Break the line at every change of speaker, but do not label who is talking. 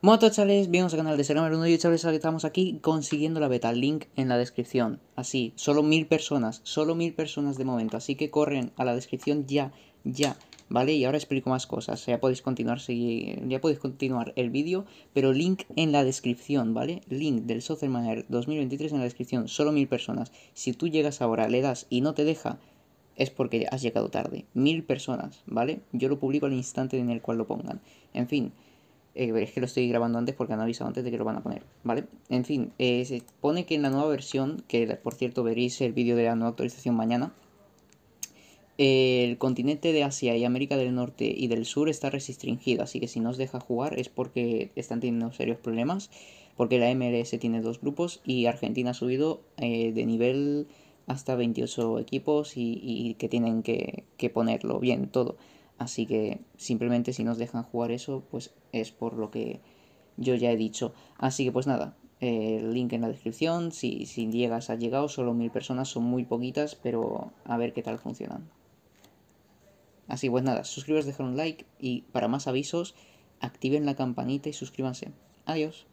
Moto Chales, bienvenidos al canal de número 1 y chavales, estamos aquí consiguiendo la beta, link en la descripción, así, solo mil personas, solo mil personas de momento, así que corren a la descripción ya, ya, ¿vale? Y ahora explico más cosas, ya podéis continuar, ya podéis continuar el vídeo, pero link en la descripción, ¿vale? Link del Social Manager 2023 en la descripción, solo mil personas, si tú llegas ahora, le das y no te deja, es porque has llegado tarde, mil personas, ¿vale? Yo lo publico al instante en el cual lo pongan, en fin... Veréis eh, que lo estoy grabando antes porque han avisado antes de que lo van a poner, ¿vale? En fin, eh, se pone que en la nueva versión, que por cierto veréis el vídeo de la nueva actualización mañana, el continente de Asia y América del Norte y del Sur está restringido, así que si no os deja jugar es porque están teniendo serios problemas, porque la MLS tiene dos grupos y Argentina ha subido eh, de nivel hasta 28 equipos y, y que tienen que, que ponerlo bien todo. Así que simplemente si nos dejan jugar eso, pues es por lo que yo ya he dicho. Así que pues nada, el link en la descripción, si, si llegas, ha llegado, solo mil personas, son muy poquitas, pero a ver qué tal funcionando Así pues nada, suscribiros, dejar un like y para más avisos, activen la campanita y suscríbanse. Adiós.